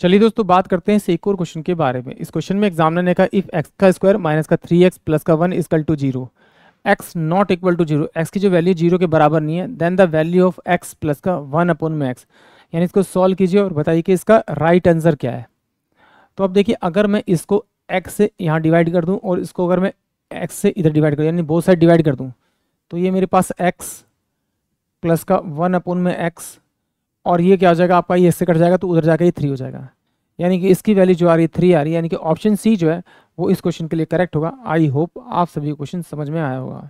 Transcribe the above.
चलिए दोस्तों बात करते हैं एक और क्वेश्चन के बारे में इस क्वेश्चन में एग्जामिनर ने कहा इफ एक्स का स्क्वायर माइनस का थ्री एक्स प्लस का one is equal to zero x not equal to zero x की जो वैल्यू जीरो के बराबर नहीं है then the value of x plus का वन अपॉन में एक्स यानी इसको सॉल्व कीजिए और बताइए कि इसका राइट right आंसर क्या है तो अब देखिए अगर मैं इसको एक्स से यहाँ डिवाइड कर दूँ और इसको अगर मैं एक्स से इधर डिवाइड कर यानी बहुत साइड डिवाइड कर दूँ तो ये मेरे पास एक्स प्लस का वन अपॉन में एक्स और ये क्या हो जाएगा आपका ये इससे कट जाएगा तो उधर जाकर ये थ्री हो जाएगा यानी कि इसकी वैल्यू जो आ रही है थ्री आ रही है यानी कि ऑप्शन सी जो है वो इस क्वेश्चन के लिए करेक्ट होगा आई होप आप सभी क्वेश्चन समझ में आया होगा